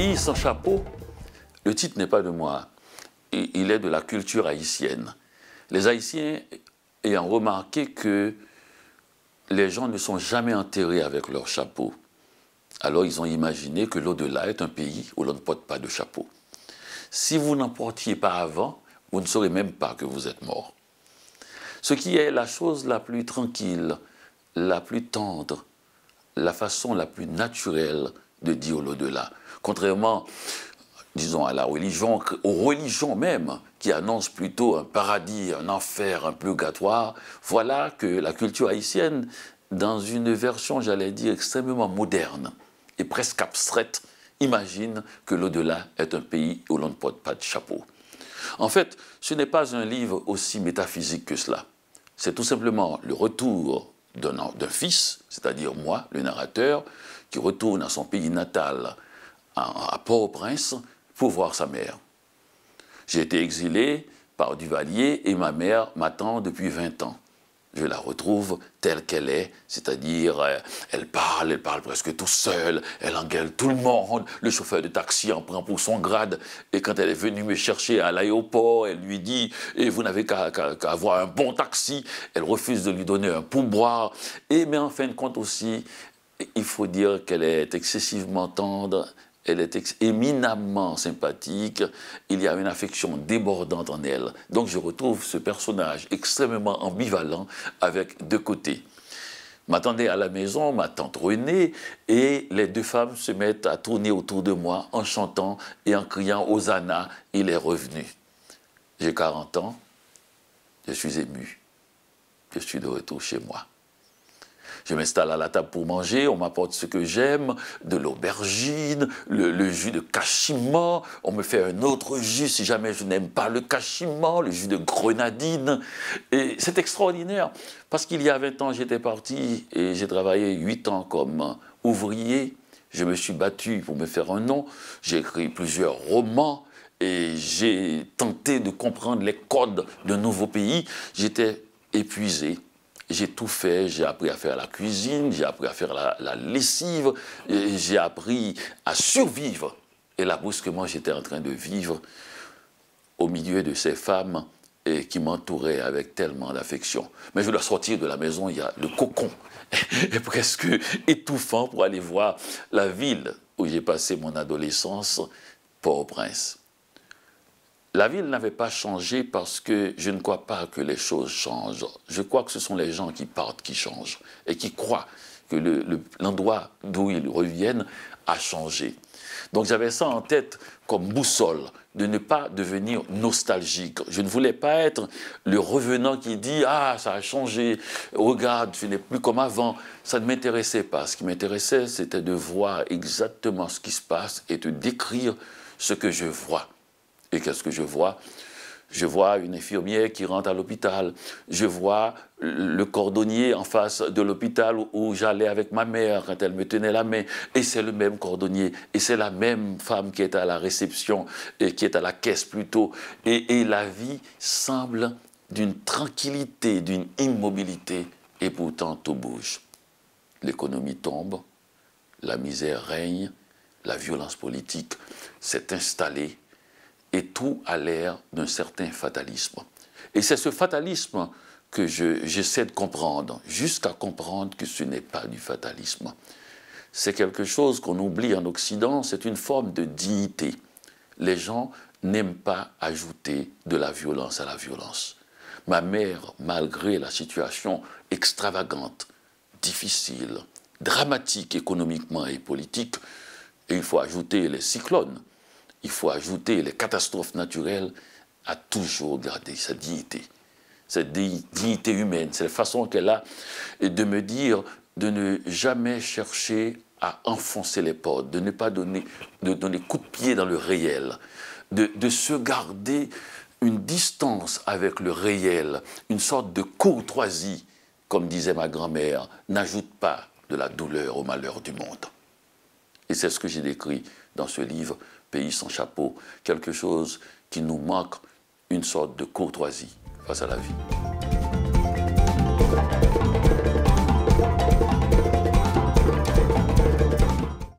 pays sans chapeau. Le titre n'est pas de moi. Il est de la culture haïtienne. Les Haïtiens ayant remarqué que les gens ne sont jamais enterrés avec leur chapeau, alors ils ont imaginé que l'au-delà est un pays où l'on ne porte pas de chapeau. Si vous n'en portiez pas avant, vous ne saurez même pas que vous êtes mort. Ce qui est la chose la plus tranquille, la plus tendre, la façon la plus naturelle de dire l'au-delà contrairement, disons, à la religion, aux religions même, qui annoncent plutôt un paradis, un enfer, un purgatoire, voilà que la culture haïtienne, dans une version, j'allais dire, extrêmement moderne et presque abstraite, imagine que l'au-delà est un pays où l'on ne porte pas de chapeau. En fait, ce n'est pas un livre aussi métaphysique que cela. C'est tout simplement le retour d'un fils, c'est-à-dire moi, le narrateur, qui retourne à son pays natal à Port-au-Prince pour voir sa mère. J'ai été exilé par Duvalier et ma mère m'attend depuis 20 ans. Je la retrouve telle qu'elle est, c'est-à-dire euh, elle parle, elle parle presque tout seule, elle engueule tout le monde, le chauffeur de taxi en prend pour son grade, et quand elle est venue me chercher à l'aéroport, elle lui dit et vous n'avez qu'à avoir un bon taxi », elle refuse de lui donner un pourboire, et mais en fin de compte aussi, il faut dire qu'elle est excessivement tendre elle est éminemment sympathique, il y a une affection débordante en elle. Donc je retrouve ce personnage extrêmement ambivalent avec deux côtés. M'attendais à la maison, ma tante Renée, et les deux femmes se mettent à tourner autour de moi en chantant et en criant Hosanna, il est revenu. J'ai 40 ans, je suis ému, je suis de retour chez moi. Je m'installe à la table pour manger, on m'apporte ce que j'aime, de l'aubergine, le, jus de cachimant, on me fait un autre jus si jamais je n'aime pas le cachimant, le jus de grenadine. Et c'est extraordinaire, parce qu'il y a 20 ans, j'étais parti et j'ai travaillé 8 ans comme ouvrier. Je me suis battu pour me faire un nom, j'ai écrit plusieurs romans, et j'ai tenté de comprendre les codes d'un nouveau pays, j'étais épuisé, j'ai tout fait, j'ai appris à faire la cuisine, j'ai appris à faire la, lessive, j'ai appris à survivre. Et là, brusquement, j'étais en train de vivre au milieu de ces femmes qui m'entouraient avec tellement d'affection. Mais je dois sortir de la maison, il y a le cocon presque étouffant pour aller voir la ville où j'ai passé mon adolescence, Port-au-Prince. La ville n'avait pas changé parce que je ne crois pas que les choses changent. Je crois que ce sont les gens qui partent qui changent et qui croient que l'endroit d'où ils reviennent a changé. Donc j'avais ça en tête comme boussole, de ne pas devenir nostalgique. Je ne voulais pas être le revenant qui dit ⁇ Ah, ça a changé, regarde, ce n'est plus comme avant ⁇ Ça ne m'intéressait pas. Ce qui m'intéressait, c'était de voir exactement ce qui se passe et de décrire ce que je vois. Et qu'est-ce que je vois je vois une infirmière qui rentre à l'hôpital. Je vois le cordonnier en face de l'hôpital où j'allais avec ma mère quand elle me tenait la main. Et c'est le même cordonnier. Et c'est la même femme qui est à la réception et qui est à la caisse plutôt. Et, et la vie semble d'une tranquillité, d'une immobilité. Et pourtant, tout bouge. L'économie tombe, la misère règne, la violence politique s'est installée et tout a l'air d'un certain fatalisme. Et c'est ce fatalisme que j'essaie de comprendre, jusqu'à comprendre que ce n'est pas du fatalisme. C'est quelque chose qu'on oublie en Occident, c'est une forme de dignité. Les gens n'aiment pas ajouter de la violence à la violence. Ma mère, malgré la situation extravagante, difficile, dramatique économiquement et politique, et il faut ajouter les cyclones, il faut ajouter les catastrophes naturelles à toujours garder sa dignité. Cette dignité humaine, c'est la façon qu'elle a de me dire de ne jamais chercher à enfoncer les portes, de ne pas donner, de donner coup de pied dans le réel, de, de se garder une distance avec le réel, une sorte de courtoisie, comme disait ma grand-mère, n'ajoute pas de la douleur au malheur du monde. Et c'est ce que j'ai décrit dans ce livre, Pays sans chapeau, quelque chose qui nous manque, une sorte de courtoisie face à la vie.